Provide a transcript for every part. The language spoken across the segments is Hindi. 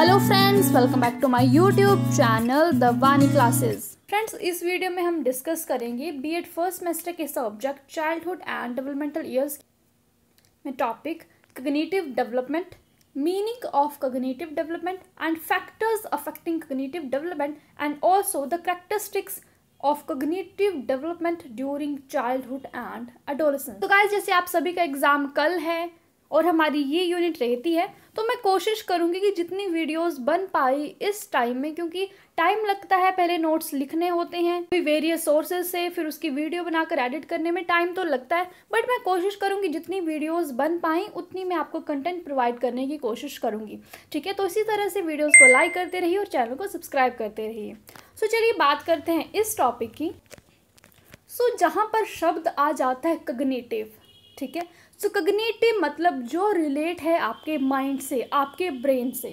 hello friends welcome back to my YouTube channel the Vani classes friends इस वीडियो में हम डिस्कस करेंगे बी एड फर्स्ट सेमेस्टर के subject childhood and developmental years में topic cognitive development meaning of cognitive development and factors affecting cognitive development and also the characteristics of cognitive development during childhood and adolescence तो गाइस जैसे आप सभी का एग्जाम कल है और हमारी ये यूनिट रहती है तो मैं कोशिश करूँगी कि जितनी वीडियोस बन पाई इस टाइम में क्योंकि टाइम लगता है पहले नोट्स लिखने होते हैं फिर वेरियस सोर्सेज से फिर उसकी वीडियो बनाकर एडिट करने में टाइम तो लगता है बट मैं कोशिश करूँगी जितनी वीडियोस बन पाई उतनी मैं आपको कंटेंट प्रोवाइड करने की कोशिश करूँगी ठीक है तो इसी तरह से वीडियोज़ को लाइक करते रहिए और चैनल को सब्सक्राइब करते रहिए सो so, चलिए बात करते हैं इस टॉपिक की सो so, जहाँ पर शब्द आ जाता है कग्नेटिव ठीक है सो so, कग्नेटिव मतलब जो रिलेट है आपके माइंड से आपके ब्रेन से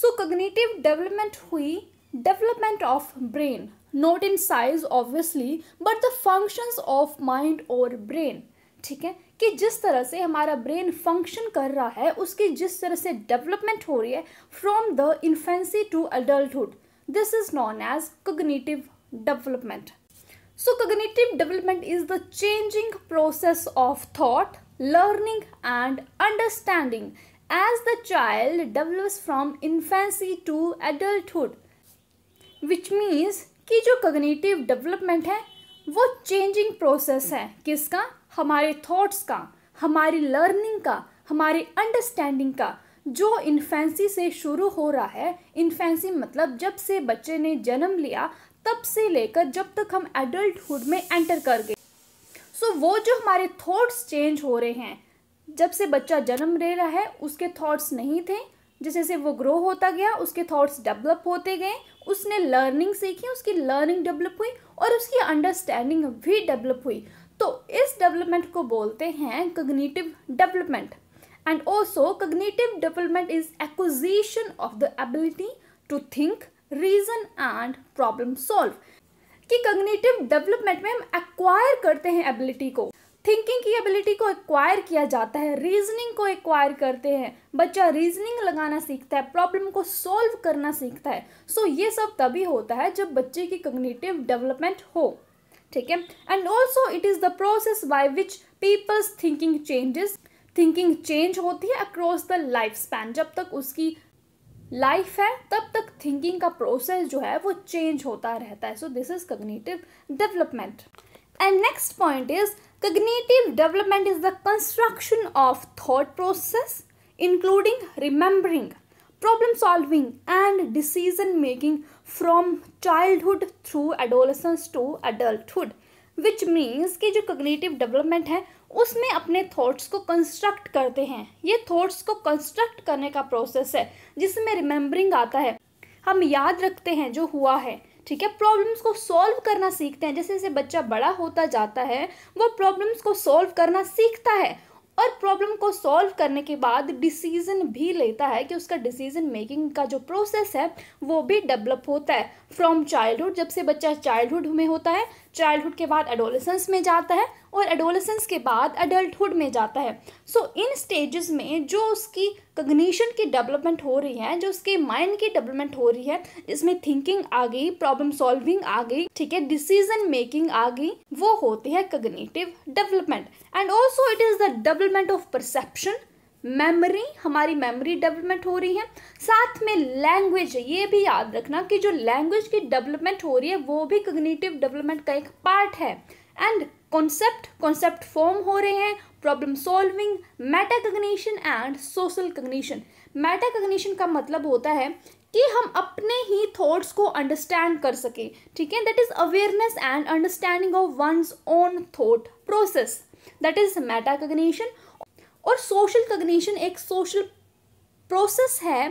सो कग्नेटिव डेवलपमेंट हुई development of brain not in size obviously but the functions of mind और ब्रेन ठीक है कि जिस तरह से हमारा ब्रेन फंक्शन कर रहा है उसकी जिस तरह से डेवलपमेंट हो रही है from the infancy to adulthood this is known as cognitive development so cognitive development is the changing process of thought learning and understanding as the child develops from infancy to adulthood which means कि जो कग्निटिव डेवलपमेंट है वो चेंजिंग प्रोसेस है किसका हमारे थॉट्स का हमारी लर्निंग का हमारी अंडरस्टैंडिंग का जो इन्फेंसी से शुरू हो रहा है इन्फेंसी मतलब जब से बच्चे ने जन्म लिया तब से लेकर जब तक हम एडल्टहुड में एंटर कर गए सो so, वो जो हमारे थॉट्स चेंज हो रहे हैं जब से बच्चा जन्म ले रहा है उसके थॉट्स नहीं थे जैसे जैसे वो ग्रो होता गया उसके थॉट्स डेवलप होते गए उसने लर्निंग सीखी उसकी लर्निंग डेवलप हुई और उसकी अंडरस्टैंडिंग भी डेवलप हुई तो इस डेवलपमेंट को बोलते हैं cognitive development and also cognitive development is acquisition of the ability to think reason and problem solve कि कग्निटिव डेवलपमेंट में हम एक्वायर करते हैं एबिलिटी को थिंकिंग की एबिलिटी को एक्वायर किया जाता है रीजनिंग को एक्वायर करते हैं बच्चा रीजनिंग लगाना सीखता है प्रॉब्लम को सॉल्व करना सीखता है सो so, ये सब तभी होता है जब बच्चे की कग्निटिव डेवलपमेंट हो ठीक है and also it is the process by which people's thinking changes thinking change होती है अक्रॉस द लाइफ स्पैन जब तक उसकी लाइफ है तब तक थिंकिंग का प्रोसेस जो है वो चेंज होता रहता है so this is cognitive development and next point is cognitive development is the construction of thought process including remembering problem solving and decision making from childhood through adolescence to adulthood which means की जो कग्नेटिव डेवलपमेंट है उसमें अपने थॉट्स को कंस्ट्रक्ट करते हैं ये थॉट्स को कंस्ट्रक्ट करने का प्रोसेस है जिसमें रिमेम्बरिंग आता है हम याद रखते हैं जो हुआ है ठीक है प्रॉब्लम्स को सॉल्व करना सीखते हैं जैसे जैसे बच्चा बड़ा होता जाता है वो प्रॉब्लम्स को सॉल्व करना सीखता है और प्रॉब्लम को सॉल्व करने के बाद डिसीजन भी लेता है कि उसका डिसीजन मेकिंग का जो प्रोसेस है वो भी डेवलप होता है फ्रॉम चाइल्डहुड जब से बच्चा चाइल्डहुड में होता है चाइल्डहुड के बाद एडोलेसेंस में जाता है और एडोलसेंस के बाद एडल्टहुड में जाता है सो so, इन स्टेजेस में जो उसकी कग्निशन की डेवलपमेंट हो रही है जो उसके माइंड की डेवलपमेंट हो रही है इसमें थिंकिंग आ गई प्रॉब्लम सॉल्विंग आ गई ठीक है डिसीजन मेकिंग आ गई वो होती है cognitive development and also it is the development of perception memory हमारी मेमोरी डेवलपमेंट हो रही है साथ में लैंग्वेज ये भी याद रखना कि जो लैंग्वेज की डेवलपमेंट हो रही है वो भी कग्निटिव डेवलपमेंट का एक पार्ट है एंड कॉन्सेप्ट कॉन्सेप्ट फॉर्म हो रहे हैं problem solving metacognition and social cognition metacognition का मतलब होता है कि हम अपने ही थॉट्स को अंडरस्टैंड कर सकें ठीक है that is awareness and understanding of one's own thought process that is metacognition और सोशल कग्निशन एक सोशल प्रोसेस है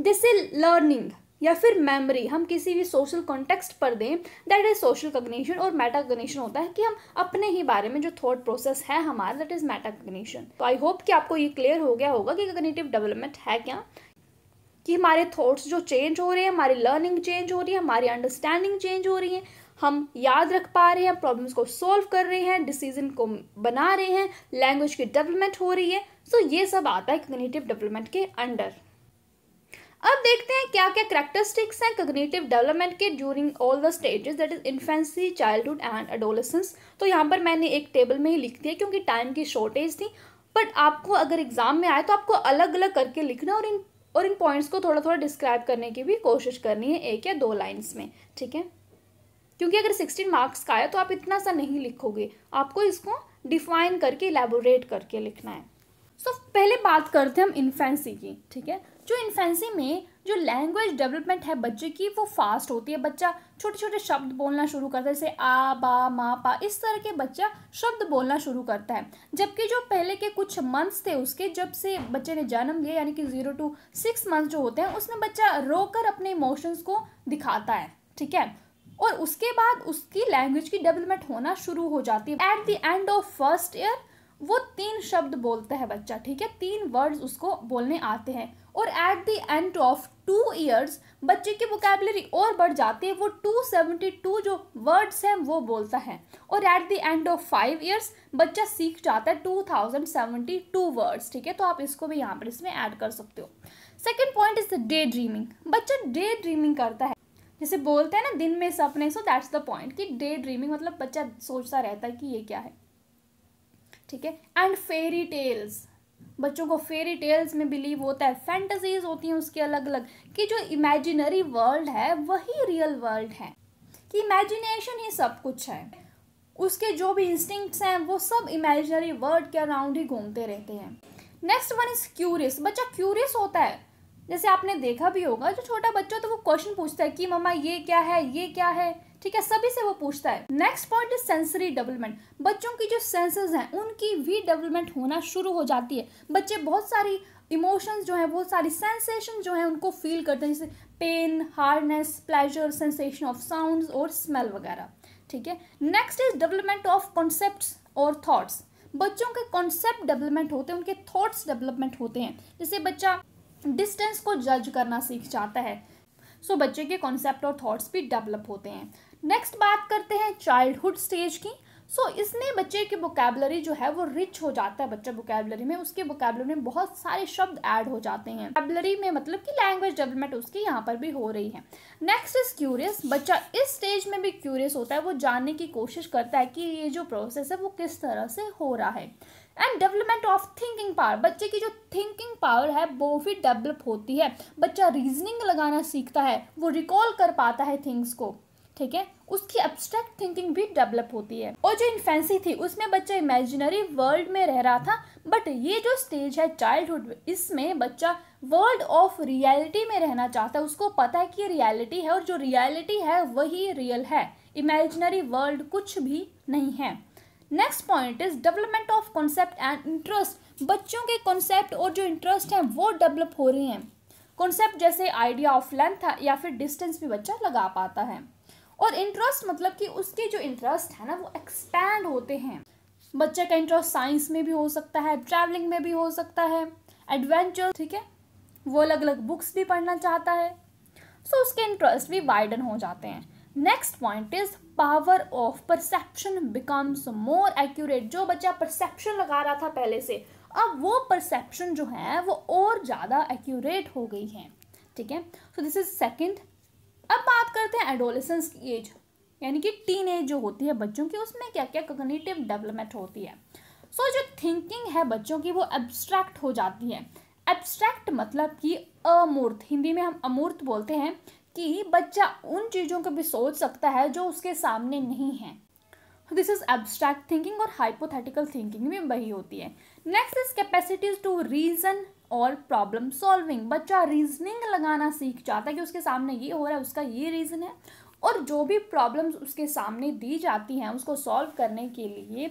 जैसे लर्निंग या फिर मेमोरी हम किसी भी सोशल कॉन्टेक्स्ट पर दें दैट इज सोशल कग्निशन और मेटा कग्निशन होता है कि हम अपने ही बारे में जो थॉट प्रोसेस है हमारा दैट इज मेटा कग्निशन तो आई होप कि आपको ये क्लियर हो गया होगा कि कग्निटिव डेवलपमेंट है क्या कि हमारे थॉट्स जो चेंज हो रहे हैं हमारी लर्निंग चेंज हो रही है हमारी अंडरस्टैंडिंग चेंज हो रही है हम याद रख पा रहे हैं प्रॉब्लम्स को सॉल्व कर रहे हैं डिसीजन को बना रहे हैं लैंग्वेज की डेवलपमेंट हो रही है सो so ये सब आता है कग्निटिव डेवलपमेंट के अंडर अब देखते हैं क्या क्या करेक्टरिस्टिक्स हैं कग्नेटिव डेवलपमेंट के during all the stages that is infancy childhood and adolescence तो यहाँ पर मैंने एक टेबल में ही लिख दिया क्योंकि टाइम की शॉर्टेज थी बट आपको अगर एग्जाम में आए तो आपको अलग अलग करके लिखना और इन और इन पॉइंट्स को थोड़ा थोड़ा डिस्क्राइब करने की भी कोशिश करनी है एक या दो लाइन्स में ठीक है क्योंकि अगर सिक्सटीन मार्क्स का आया तो आप इतना सा नहीं लिखोगे आपको इसको डिफाइन करके इलेबोरेट करके लिखना है सो so, पहले बात करते हैं हम इन्फेंसी की ठीक है जो इन्फेंसी में जो लैंग्वेज डेवलपमेंट है बच्चे की वो फास्ट होती है बच्चा छोटे छोटे शब्द बोलना शुरू करता है जैसे आ बा मा पा इस तरह के बच्चा शब्द बोलना शुरू करता है जबकि जो पहले के कुछ मंथ्स थे उसके जब से बच्चे ने जन्म लिया यानी कि ज़ीरो टू सिक्स मंथ्स जो होते हैं उसमें बच्चा रोकर अपने इमोशंस को दिखाता है ठीक है और उसके बाद उसकी लैंग्वेज की डेवलपमेंट होना शुरू हो जाती है at the end of first year वो तीन शब्द बोलता है बच्चा ठीक है तीन वर्ड्स उसको बोलने आते हैं और at the end of two years बच्चे की वोकेबलरी और बढ़ जाती है वो टू सेवेंटी टू जो वर्ड्स हैं वो बोलता है और at the end of five years बच्चा सीख जाता है two thousand seventy two words ठीक है तो आप इसको भी यहाँ पर इसमें ऐड कर सकते हो second point is the daydreaming बच्चा डे ड्रीमिंग करता है जैसे बोलते हैं ना दिन में सपने सो दैट्स द पॉइंट कि डे ड्रीमिंग मतलब बच्चा सोचता रहता है कि ये क्या है ठीक है एंड फेरी टेल्स बच्चों को फेरी टेल्स में बिलीव होता है फैंटसीज होती हैं उसके अलग अलग कि जो इमेजिनरी वर्ल्ड है वही रियल वर्ल्ड है कि इमेजिनेशन ही सब कुछ है उसके जो भी इंस्टिंक्ट्स हैं वो सब इमेजिनरी वर्ल्ड के अराउंड ही घूमते रहते हैं नेक्स्ट वन इज़ क्यूरियस बच्चा क्यूरियस होता है जैसे आपने देखा भी होगा जो छोटा बच्चा तो वो क्वेश्चन पूछता है कि मम्मा ये क्या है ये क्या है ठीक है सभी से वो पूछता है next point is sensory development बच्चों की जो सेंसेस हैं उनकी भी डेवलपमेंट होना शुरू हो जाती है बच्चे बहुत सारी इमोशंस जो हैं बहुत सारी सेंसेशन जो हैं उनको फील करते हैं जैसे pain hardness pleasure sensation of sound और स्मेल वगैरह ठीक है next is development of concept और थाट्स बच्चों के कॉन्सेप्ट डेवलपमेंट होते हैं उनके थॉट्स डेवलपमेंट होते हैं जैसे बच्चा डिस्टेंस को जज करना सीख जाता है सो so, बच्चे के कॉन्सेप्ट और थॉट्स भी डेवलप होते हैं नेक्स्ट बात करते हैं चाइल्डहुड स्टेज की सो so, इसमें बच्चे की वोकेबलरी जो है वो रिच हो जाता है बच्चा वोकेबलरी में उसके वोकेबलरी में बहुत सारे शब्द ऐड हो जाते हैं वोकेबलरी में मतलब कि लैंग्वेज डेवलपमेंट उसकी यहाँ पर भी हो रही है नेक्स्ट इज क्यूरियस बच्चा इस स्टेज में भी क्यूरियस होता है वो जानने की कोशिश करता है कि ये जो प्रोसेस है वो किस तरह से हो रहा है and development of thinking power बच्चे की जो थिंकिंग पावर है वो भी डेवलप होती है बच्चा रीजनिंग लगाना सीखता है वो रिकॉल कर पाता है थिंग्स को ठीक है उसकी एब्स्ट्रैक्ट थिंकिंग भी डेवलप होती है और जो इन्फेंसी थी उसमें बच्चा इमेजिनरी वर्ल्ड में रह रहा था बट ये जो स्टेज है चाइल्डहुड इसमें बच्चा वर्ल्ड ऑफ रियलिटी में रहना चाहता है उसको पता है कि रियलिटी है और जो रियलिटी है वही रियल है इमेजिनरी वर्ल्ड कुछ भी नहीं है next point is development of concept and interest बच्चों के कॉन्सेप्ट और जो इंटरेस्ट हैं वो डेवलप हो रहे हैं कॉन्सेप्ट जैसे आइडिया ऑफ लेंथ या फिर डिस्टेंस भी बच्चा लगा पाता है और इंटरेस्ट मतलब कि उसके जो इंटरेस्ट है ना वो एक्सपैंड होते हैं बच्चे का इंटरेस्ट साइंस में भी हो सकता है ट्रैवलिंग में भी हो सकता है एडवेंचर ठीक है वो अलग अलग बुक्स भी पढ़ना चाहता है सो so, उसके इंटरेस्ट भी वाइडन हो जाते हैं next point is power of perception becomes more accurate जो बच्चा परसेप्शन लगा रहा था पहले से अब वो परसेप्शन जो है वो और ज़्यादा एक्यूरेट हो गई है ठीक है सो दिस इज सेकेंड अब बात करते हैं एडोलेसेंस की एज यानी कि टीन एज जो होती है बच्चों की उसमें क्या क्या कग्निटिव डेवलपमेंट होती है सो so, जो थिंकिंग है बच्चों की वो एब्स्ट्रैक्ट हो जाती है एब्स्ट्रैक्ट मतलब कि अमूर्त हिंदी में हम अमूर्त बोलते हैं कि बच्चा उन चीज़ों को भी सोच सकता है जो उसके सामने नहीं है दिस इज एब्स्ट्रैक्ट थिंकिंग और हाइपोथेटिकल थिंकिंग में वही होती है next is capacities to reason और प्रॉब्लम सॉल्विंग बच्चा रीजनिंग लगाना सीख जाता है कि उसके सामने ये हो रहा है उसका ये रीज़न है और जो भी प्रॉब्लम्स उसके सामने दी जाती हैं उसको सॉल्व करने के लिए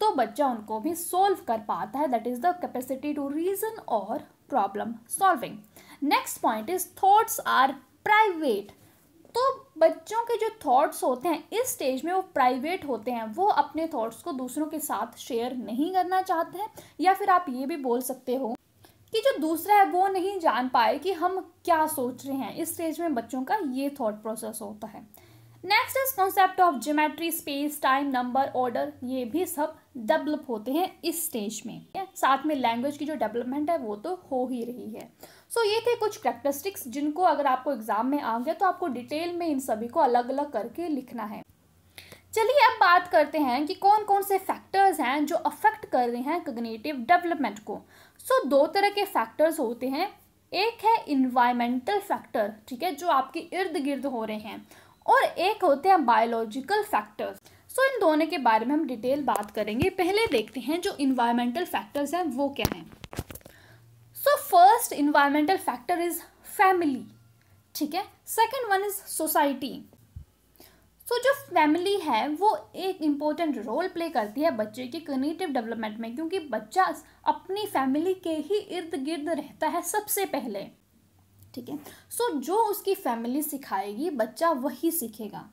तो बच्चा उनको भी सॉल्व कर पाता है that is the capacity to reason और problem solving next point is thoughts are private तो बच्चों के जो थॉट्स होते हैं इस स्टेज में वो प्राइवेट होते हैं वो अपने थॉट्स को दूसरों के साथ शेयर नहीं करना चाहते हैं या फिर आप ये भी बोल सकते हो कि जो दूसरा है वो नहीं जान पाए कि हम क्या सोच रहे हैं इस स्टेज में बच्चों का ये थॉट प्रोसेस होता है next is concept of geometry space time number order ये भी सब डेवलप होते हैं इस स्टेज में साथ में लैंग्वेज की जो डेवलपमेंट है वो तो हो ही रही है सो so, ये थे कुछ करेक्टरिस्टिक्स जिनको अगर आपको एग्जाम में आ गया तो आपको डिटेल में इन सभी को अलग अलग करके लिखना है चलिए अब बात करते हैं कि कौन कौन से फैक्टर्स हैं जो अफेक्ट कर रहे हैं कग्नेटिव डेवलपमेंट को सो so, दो तरह के फैक्टर्स होते हैं एक है इन्वायरमेंटल फैक्टर ठीक है जो आपके इर्द गिर्द हो रहे हैं और एक होते हैं बायोलॉजिकल फैक्टर्स सो इन दोनों के बारे में हम डिटेल बात करेंगे पहले देखते हैं जो इन्वायरमेंटल फैक्टर्स हैं वो क्या हैं so first environmental factor is family ठीक है second one is society so so, जो फैमिली है वो एक इम्पोर्टेंट रोल प्ले करती है बच्चे के कनेटिव डेवलपमेंट में क्योंकि बच्चा अपनी फैमिली के ही इर्द गिर्द रहता है सबसे पहले ठीक है सो जो उसकी फैमिली सिखाएगी बच्चा वही सीखेगा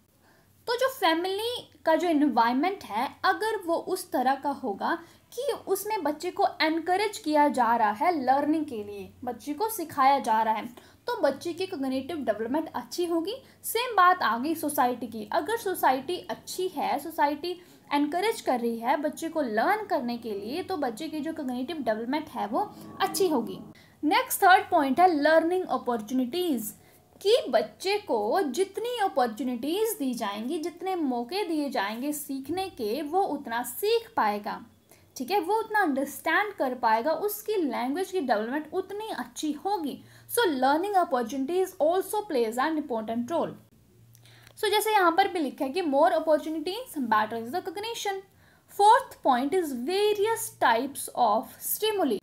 तो जो फैमिली का जो इन्वायरमेंट है अगर वो उस तरह का होगा कि उसमें बच्चे को एनकरेज किया जा रहा है लर्निंग के लिए बच्चे को सिखाया जा रहा है तो बच्चे की कग्नेटिव डेवलपमेंट अच्छी होगी सेम बात आ गई सोसाइटी की अगर सोसाइटी अच्छी है सोसाइटी एनकरेज कर रही है बच्चे को लर्न करने के लिए तो बच्चे की जो कग्नेटिव डेवलपमेंट है वो अच्छी होगी नेक्स्ट थर्ड पॉइंट है लर्निंग अपॉर्चुनिटीज़ कि बच्चे को जितनी अपॉर्चुनिटीज़ दी जाएंगी जितने मौके दिए जाएंगे सीखने के वो उतना सीख पाएगा ठीक है वो उतना अंडरस्टैंड कर पाएगा उसकी लैंग्वेज की डेवलपमेंट उतनी अच्छी होगी so learning opportunities also plays an important role so जैसे यहाँ पर भी लिखा है कि more opportunities better is the cognition fourth point is various types of stimuli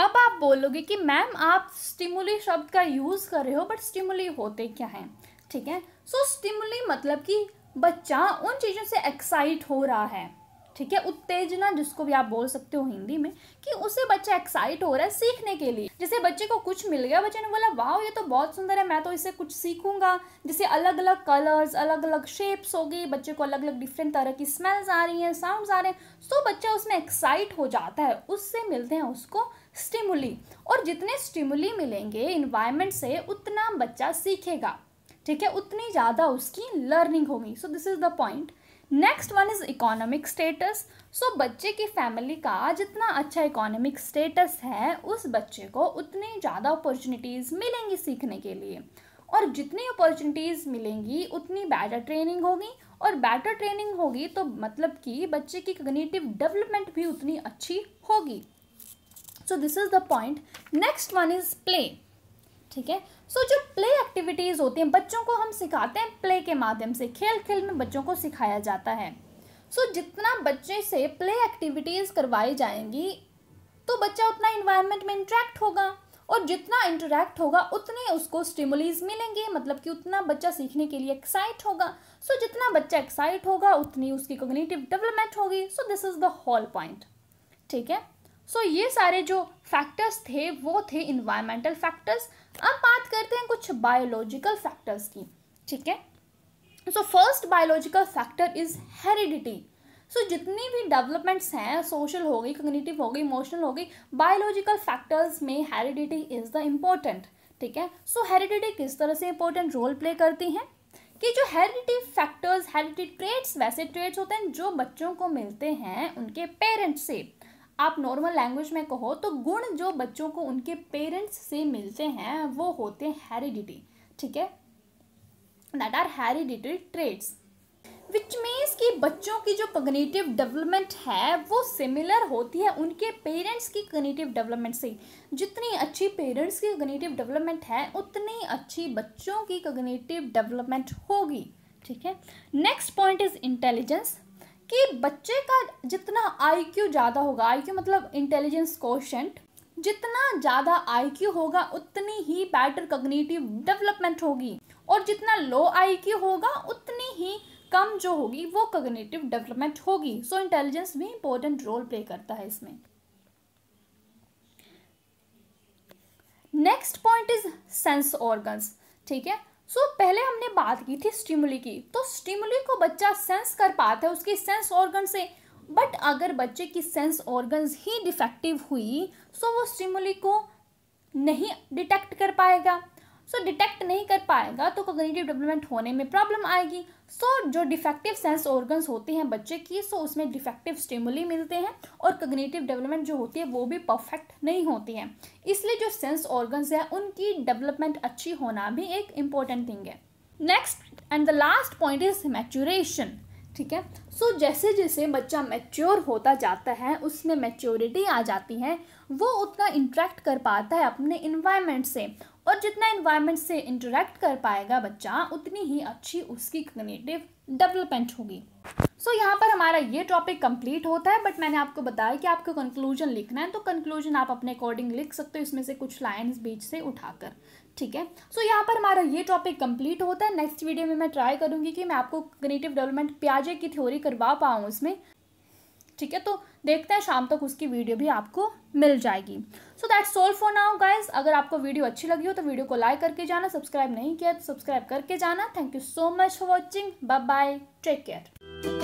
अब आप बोलोगे कि मैम आप स्टिमुली शब्द का यूज़ कर रहे हो बट स्टिमुली होते क्या हैं ठीक है सो स्टिमुली मतलब कि बच्चा उन चीज़ों से एक्साइट हो रहा है ठीक है उत्तेजना जिसको भी आप बोल सकते हो हिंदी में कि उससे बच्चा एक्साइट हो रहा है सीखने के लिए जैसे बच्चे को कुछ मिल गया बच्चे ने बोला वाह ये तो बहुत सुंदर है मैं तो इसे कुछ सीखूंगा जैसे अलग अलग कलर्स अलग अलग शेप्स हो गई बच्चे को अलग अलग डिफरेंट तरह की स्मेल्स आ रही हैं साउंड आ रहे हैं तो बच्चा उसमें एक्साइट हो जाता है उससे मिलते हैं उसको स्टिमुली और जितने स्टिमुली मिलेंगे इन्वायरमेंट से उतना बच्चा सीखेगा ठीक है उतनी ज़्यादा उसकी लर्निंग होगी so this is the point next one is economic status so बच्चे की फैमिली का जितना अच्छा इकोनॉमिक स्टेटस है उस बच्चे को उतनी ज़्यादा अपॉर्चुनिटीज़ मिलेंगी सीखने के लिए और जितनी अपॉर्चुनिटीज़ मिलेंगी उतनी बेटर ट्रेनिंग होगी और बेटर ट्रेनिंग होगी तो मतलब कि बच्चे की कग्निटिव डेवलपमेंट भी उतनी अच्छी होगी so this is the point next one is play ठीक है सो जो प्ले एक्टिविटीज़ होती हैं बच्चों को हम सिखाते हैं प्ले के माध्यम से खेल खेल में बच्चों को सिखाया जाता है सो so, जितना बच्चे से प्ले एक्टिविटीज़ करवाई जाएंगी तो बच्चा उतना इन्वायरमेंट में इंट्रैक्ट होगा और जितना इंटरेक्ट होगा उतने उसको स्टिमुलीज मिलेंगे मतलब कि उतना बच्चा सीखने के लिए एक्साइट होगा सो so, जितना बच्चा एक्साइट होगा उतनी उसकी कोग्निटिव डेवलपमेंट होगी so this is the whole point ठीक है सो ये सारे जो फैक्टर्स थे वो थे इन्वायरमेंटल फैक्टर्स अब बात करते हैं कुछ बायोलॉजिकल फैक्टर्स की ठीक है so first biological factor is heredity so जितनी भी डेवलपमेंट्स हैं सोशल हो गई कम्युनिटिव हो गई इमोशनल हो गई बायोलॉजिकल फैक्टर्स में हेरिडिटी इज़ द इम्पोर्टेंट ठीक है सो हेरिडिटी किस तरह से इंपॉर्टेंट रोल प्ले करती हैं कि जो हेरिडिटी फैक्टर्स हेरिडिटी ट्रेड्स वैसे ट्रेड्स होते हैं जो बच्चों को मिलते हैं उनके पेरेंट्स से आप नॉर्मल लैंग्वेज में कहो तो गुण जो बच्चों को उनके पेरेंट्स से मिलते हैं वो होते हैं हेरिडिटी ठीक है that are heredity traits which means कि बच्चों की जो कग्नेटिव डेवलपमेंट है वो सिमिलर होती है उनके पेरेंट्स की कग्नेटिव डेवलपमेंट से जितनी अच्छी पेरेंट्स की कग्नेटिव डेवलपमेंट है उतनी अच्छी बच्चों की कग्नेटिव डेवलपमेंट होगी ठीक है नेक्स्ट पॉइंट इज इंटेलिजेंस कि बच्चे का जितना आईक्यू ज़्यादा होगा आईक्यू मतलब इंटेलिजेंस क्वेश्चन जितना ज़्यादा आईक्यू होगा उतनी ही बेटर कग्निटिव डेवलपमेंट होगी और जितना लो आईक्यू होगा उतनी ही कम जो होगी वो कग्निटिव डेवलपमेंट होगी सो इंटेलिजेंस भी इम्पोर्टेंट रोल प्ले करता है इसमें next point is sense organs ठीक है सो so, पहले हमने बात की थी स्टिमुली की तो स्टिमुली को बच्चा सेंस कर पाता है उसकी सेंस ऑर्गन से बट अगर बच्चे की सेंस ऑर्गन ही डिफेक्टिव हुई सो so वो स्टिमुली को नहीं डिटेक्ट कर पाएगा सो डिटेक्ट नहीं कर पाएगा तो कोगनेटिव डेवलपमेंट होने में प्रॉब्लम आएगी सो so, जो डिफेक्टिव सेंस ऑर्गन्स होते हैं बच्चे की सो so उसमें डिफेक्टिव स्टिमुली मिलते हैं और कोगनेटिव डेवलपमेंट जो होती है वो भी परफेक्ट नहीं होती है इसलिए जो सेंस ऑर्गन्स हैं उनकी डेवलपमेंट अच्छी होना भी एक इम्पॉर्टेंट थिंग है next and the last point is maturation ठीक है सो so, जैसे जैसे बच्चा मैच्योर होता जाता है उसमें मैच्योरिटी आ जाती है वो उतना इंट्रैक्ट कर पाता है अपने इन्वायरमेंट से और जितना इन्वायरमेंट से इंटरेक्ट कर पाएगा बच्चा उतनी ही अच्छी उसकी कग्नेटिव डेवलपमेंट होगी सो so, यहाँ पर हमारा ये टॉपिक कंप्लीट होता है बट मैंने आपको बताया कि आपको कंक्लूजन लिखना है तो कंक्लूजन आप अपने अकॉर्डिंग लिख सकते हो इसमें से कुछ लाइन्स बीच से उठाकर ठीक है सो so, यहाँ पर हमारा ये टॉपिक कंप्लीट होता है नेक्स्ट वीडियो में मैं ट्राई करूंगी कि मैं आपको क्रिएटिव डेवलपमेंट प्याजे की थ्योरी करवा पाऊँ उसमें ठीक है तो देखते हैं शाम तक उसकी वीडियो भी आपको मिल जाएगी so that's all for now guys अगर आपको वीडियो अच्छी लगी हो तो वीडियो को लाइक करके जाना सब्सक्राइब नहीं किया तो सब्सक्राइब करके जाना thank you so much for watching bye bye take care